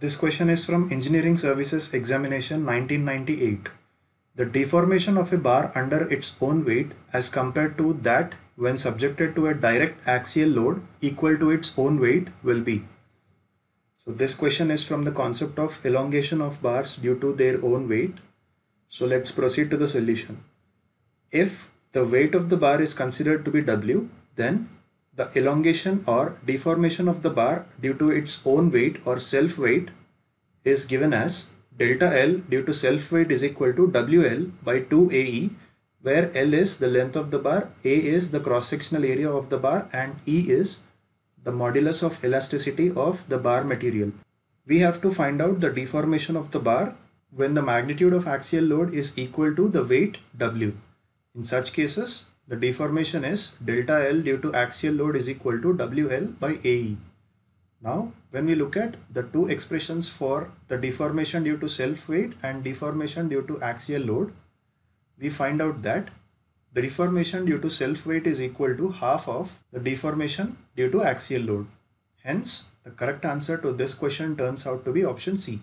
This question is from Engineering Services Examination 1998. The deformation of a bar under its own weight as compared to that when subjected to a direct axial load equal to its own weight will be. So this question is from the concept of elongation of bars due to their own weight. So let's proceed to the solution. If the weight of the bar is considered to be W, then the elongation or deformation of the bar due to its own weight or self weight is given as delta L due to self weight is equal to WL by 2AE where L is the length of the bar, A is the cross sectional area of the bar and E is the modulus of elasticity of the bar material. We have to find out the deformation of the bar when the magnitude of axial load is equal to the weight W. In such cases, the deformation is delta L due to axial load is equal to WL by AE. Now, when we look at the two expressions for the deformation due to self-weight and deformation due to axial load, we find out that the deformation due to self-weight is equal to half of the deformation due to axial load. Hence, the correct answer to this question turns out to be option C.